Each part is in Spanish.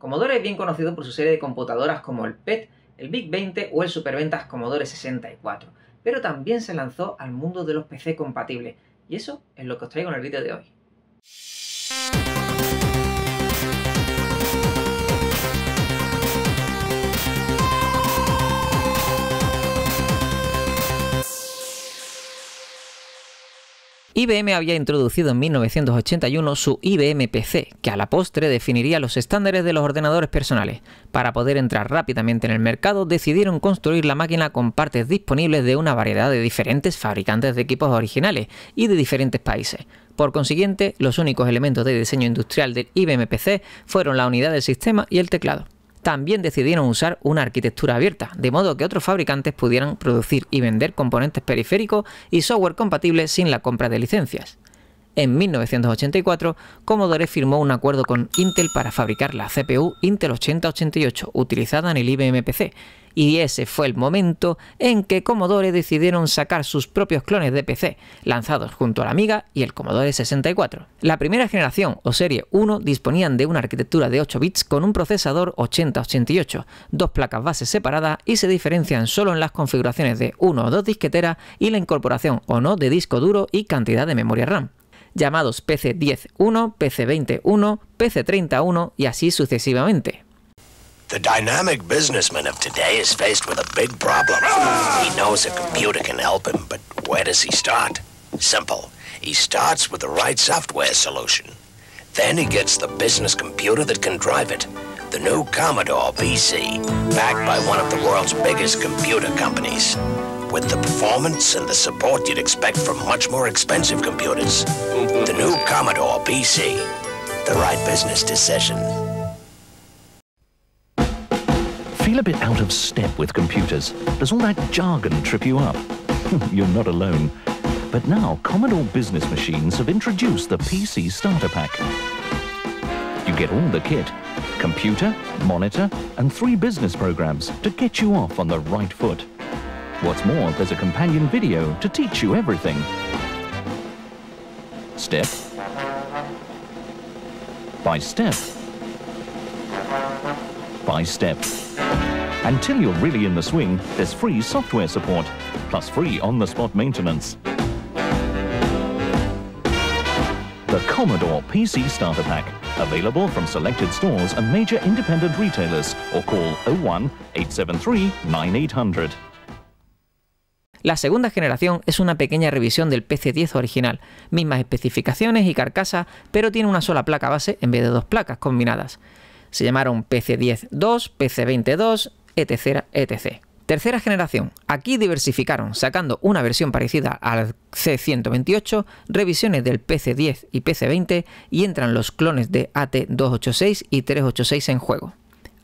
Commodore es bien conocido por su serie de computadoras como el PET, el Big 20 o el superventas Commodore 64, pero también se lanzó al mundo de los PC compatibles, y eso es lo que os traigo en el vídeo de hoy. IBM había introducido en 1981 su IBM PC, que a la postre definiría los estándares de los ordenadores personales. Para poder entrar rápidamente en el mercado, decidieron construir la máquina con partes disponibles de una variedad de diferentes fabricantes de equipos originales y de diferentes países. Por consiguiente, los únicos elementos de diseño industrial del IBM PC fueron la unidad del sistema y el teclado también decidieron usar una arquitectura abierta, de modo que otros fabricantes pudieran producir y vender componentes periféricos y software compatibles sin la compra de licencias. En 1984, Commodore firmó un acuerdo con Intel para fabricar la CPU Intel 8088 utilizada en el IBM PC, y ese fue el momento en que Commodore decidieron sacar sus propios clones de PC, lanzados junto a la Amiga y el Commodore 64. La primera generación o serie 1 disponían de una arquitectura de 8 bits con un procesador 8088, dos placas base separadas y se diferencian solo en las configuraciones de 1 o 2 disqueteras y la incorporación o no de disco duro y cantidad de memoria RAM. llamados PC10-1, PC20-1, pc y así sucesivamente. The dynamic businessman of today is faced with a big problem. He knows a computer can help him, but where does he start? Simple. He starts with the right software solution. Then he gets the business computer that can drive it. The new Commodore PC, backed by one of the world's biggest computer companies with the performance and the support you'd expect from much more expensive computers. the new Commodore PC. The right business decision. Feel a bit out of step with computers. Does all that jargon trip you up? You're not alone. But now, Commodore business machines have introduced the PC Starter Pack. You get all the kit, computer, monitor, and three business programs to get you off on the right foot. What's more, there's a companion video to teach you everything. Step by step by step. Until you're really in the swing, there's free software support, plus free on-the-spot maintenance. The Commodore PC Starter Pack, available from selected stores and major independent retailers, or call 01 873 9800. La segunda generación es una pequeña revisión del PC10 original, mismas especificaciones y carcasa, pero tiene una sola placa base en vez de dos placas combinadas. Se llamaron PC10-2, PC20-2, etc. etc. Tercera generación. Aquí diversificaron, sacando una versión parecida al C128, revisiones del PC10 y PC20 y entran los clones de AT286 y 386 en juego.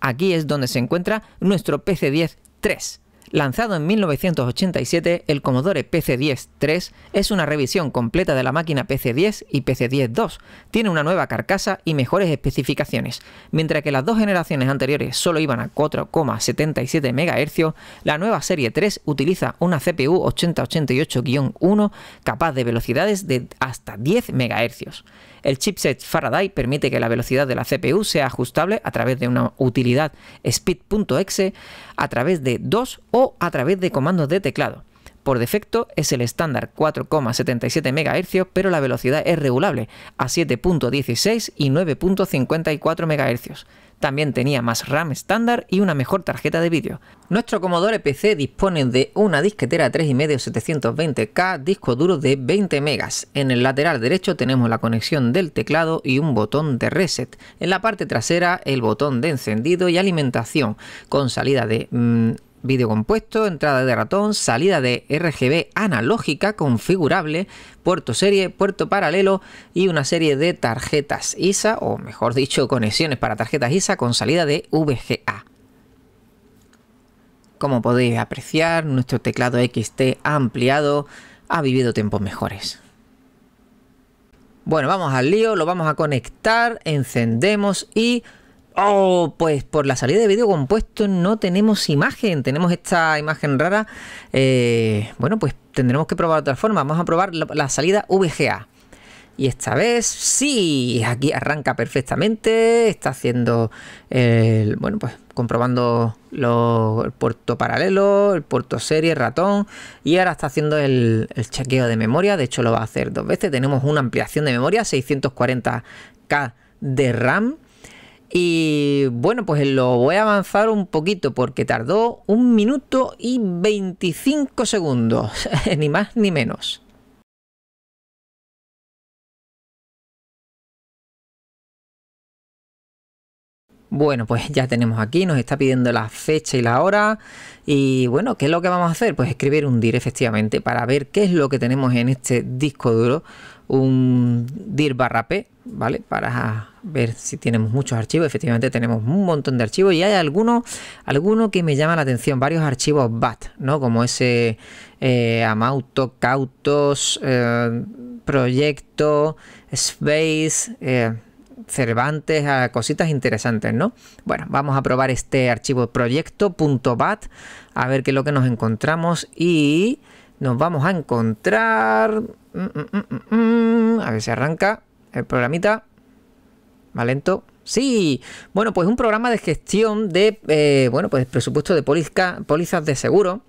Aquí es donde se encuentra nuestro PC10-3 Lanzado en 1987, el Commodore PC-10-3 es una revisión completa de la máquina PC-10 y PC-10-2. Tiene una nueva carcasa y mejores especificaciones. Mientras que las dos generaciones anteriores solo iban a 4,77 MHz, la nueva serie 3 utiliza una CPU 8088-1 capaz de velocidades de hasta 10 MHz. El chipset Faraday permite que la velocidad de la CPU sea ajustable a través de una utilidad speed.exe, a través de DOS o a través de comandos de teclado. Por defecto es el estándar 4,77 MHz, pero la velocidad es regulable a 7.16 y 9.54 MHz. También tenía más RAM estándar y una mejor tarjeta de vídeo. Nuestro Commodore PC dispone de una disquetera 3,5 720K, disco duro de 20 MB. En el lateral derecho tenemos la conexión del teclado y un botón de reset. En la parte trasera el botón de encendido y alimentación con salida de mm, vídeo compuesto, entrada de ratón, salida de RGB analógica configurable, puerto serie, puerto paralelo y una serie de tarjetas ISA, o mejor dicho, conexiones para tarjetas ISA con salida de VGA. Como podéis apreciar, nuestro teclado XT ampliado ha vivido tiempos mejores. Bueno, vamos al lío, lo vamos a conectar, encendemos y Oh, pues por la salida de vídeo compuesto no tenemos imagen, tenemos esta imagen rara. Eh, bueno, pues tendremos que probar otra forma. Vamos a probar la, salida VGA. Y esta vez sí, aquí arranca perfectamente, está haciendo, el, bueno, pues comprobando lo, el puerto paralelo, el puerto serie, ratón, y ahora está haciendo el, chequeo de memoria, de hecho lo va a hacer dos veces, tenemos una ampliación de memoria, 640K de RAM, y bueno, pues lo voy a avanzar un poquito porque tardó un minuto y 25 segundos, ni más ni menos. Bueno, pues ya tenemos aquí, nos está pidiendo la fecha y la hora. Y bueno, ¿qué es lo que vamos a hacer? Pues escribir un dir e, efectivamente para ver qué es lo que tenemos en este disco duro un dir barra p, ¿vale? Para ver si tenemos muchos archivos. Efectivamente tenemos un montón de archivos y hay algunos alguno que me llama la atención, varios archivos BAT, ¿no? Como ese eh, Amauto, Cautos, eh, Proyecto, Space, eh, Cervantes, a ah, cositas interesantes, ¿no? Bueno, vamos a probar este archivo proyecto.bat, a ver qué es lo que nos encontramos y nos vamos a encontrar... Mm, mm, mm, a ver si arranca el programita. Va lento. Sí, bueno, pues un programa de gestión de, eh, bueno, pues presupuesto de pólizas de seguro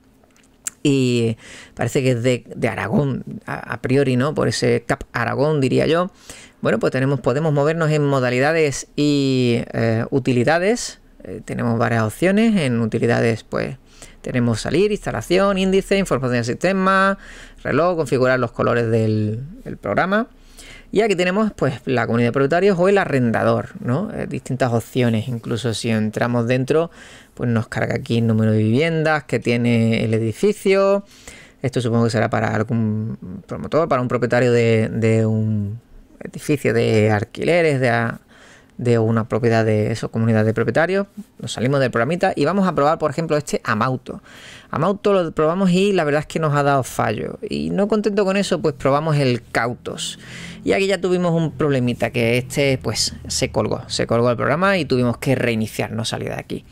y parece que es de, Aragón, a, priori, ¿no? Por ese Cap Aragón, diría yo. Bueno, pues tenemos, podemos movernos en modalidades y eh, utilidades. Eh, tenemos varias opciones. En utilidades, pues tenemos salir, instalación, índice, información del sistema, reloj, configurar los colores del, programa. Y aquí tenemos pues la comunidad de propietarios o el arrendador, ¿no? Eh, distintas opciones, incluso si entramos dentro, pues nos carga aquí el número de viviendas que tiene el edificio. Esto supongo que será para algún promotor, para un propietario de, un edificio de alquileres, de de una propiedad de eso, comunidad de propietarios. Nos salimos del programita y vamos a probar, por ejemplo, este Amauto. Amauto lo probamos y la verdad es que nos ha dado fallo. Y no contento con eso, pues probamos el Cautos. Y aquí ya tuvimos un problemita que este, pues, se colgó. Se colgó el programa y tuvimos que reiniciar, no salir de aquí.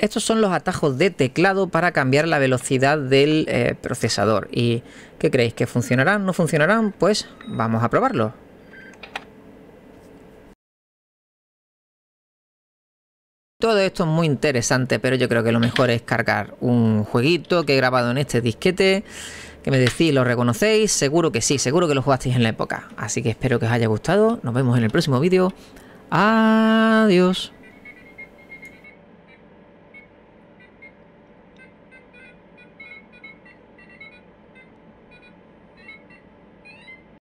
Estos son los atajos de teclado para cambiar la velocidad del eh, procesador. ¿Y qué creéis? ¿Que funcionarán? ¿No funcionarán? Pues vamos a probarlo. Todo esto es muy interesante, pero yo creo que lo mejor es cargar un jueguito que he grabado en este disquete. Que me decís, ¿lo reconocéis? Seguro que sí, seguro que lo jugasteis en la época. Así que espero que os haya gustado. Nos vemos en el próximo vídeo. Adiós.